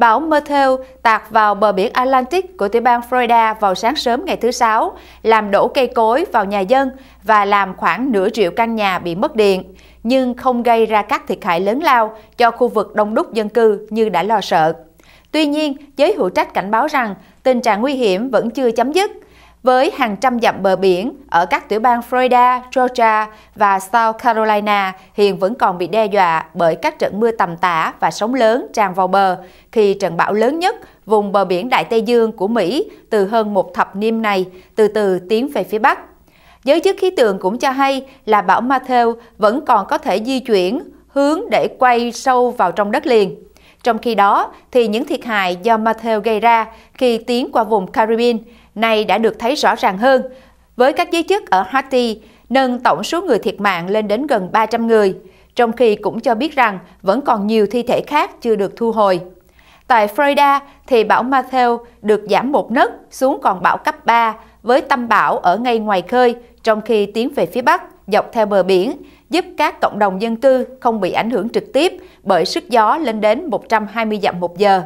Bão Matthew tạt vào bờ biển Atlantic của tiểu bang Florida vào sáng sớm ngày thứ Sáu, làm đổ cây cối vào nhà dân và làm khoảng nửa triệu căn nhà bị mất điện, nhưng không gây ra các thiệt hại lớn lao cho khu vực đông đúc dân cư như đã lo sợ. Tuy nhiên, giới hữu trách cảnh báo rằng tình trạng nguy hiểm vẫn chưa chấm dứt – với hàng trăm dặm bờ biển ở các tiểu bang Florida, Georgia và South Carolina hiện vẫn còn bị đe dọa bởi các trận mưa tầm tã và sóng lớn tràn vào bờ khi trận bão lớn nhất vùng bờ biển Đại Tây Dương của Mỹ từ hơn một thập niên này từ từ tiến về phía Bắc. Giới chức khí tượng cũng cho hay là bão Matthew vẫn còn có thể di chuyển hướng để quay sâu vào trong đất liền. Trong khi đó, thì những thiệt hại do Matthew gây ra khi tiến qua vùng Caribbean nay đã được thấy rõ ràng hơn, với các giới chức ở Haiti nâng tổng số người thiệt mạng lên đến gần 300 người, trong khi cũng cho biết rằng vẫn còn nhiều thi thể khác chưa được thu hồi. Tại Florida thì bão Matthew được giảm một nấc xuống còn bão cấp 3 với tâm bão ở ngay ngoài khơi trong khi tiến về phía bắc dọc theo bờ biển, giúp các cộng đồng dân cư không bị ảnh hưởng trực tiếp bởi sức gió lên đến 120 dặm một giờ.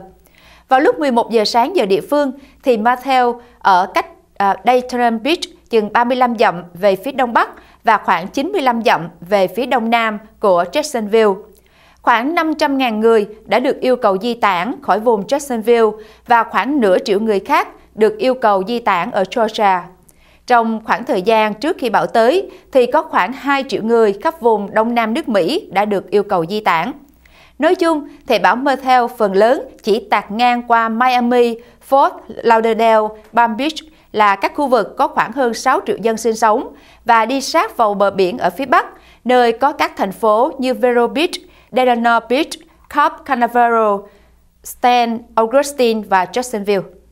Vào lúc 11 giờ sáng giờ địa phương thì Matthew ở cách uh, Dayton Beach chừng 35 dặm về phía đông bắc và khoảng 95 dặm về phía đông nam của Jacksonville. Khoảng 500.000 người đã được yêu cầu di tản khỏi vùng Jacksonville và khoảng nửa triệu người khác được yêu cầu di tản ở Georgia. Trong khoảng thời gian trước khi bão tới thì có khoảng 2 triệu người khắp vùng Đông Nam nước Mỹ đã được yêu cầu di tản. Nói chung thì bão Matthew phần lớn chỉ tạt ngang qua Miami, Fort Lauderdale, Palm Beach là các khu vực có khoảng hơn 6 triệu dân sinh sống và đi sát vào bờ biển ở phía Bắc, nơi có các thành phố như Vero Beach, Delano Beach, Cape Canaveral, St. Augustine và Jacksonville.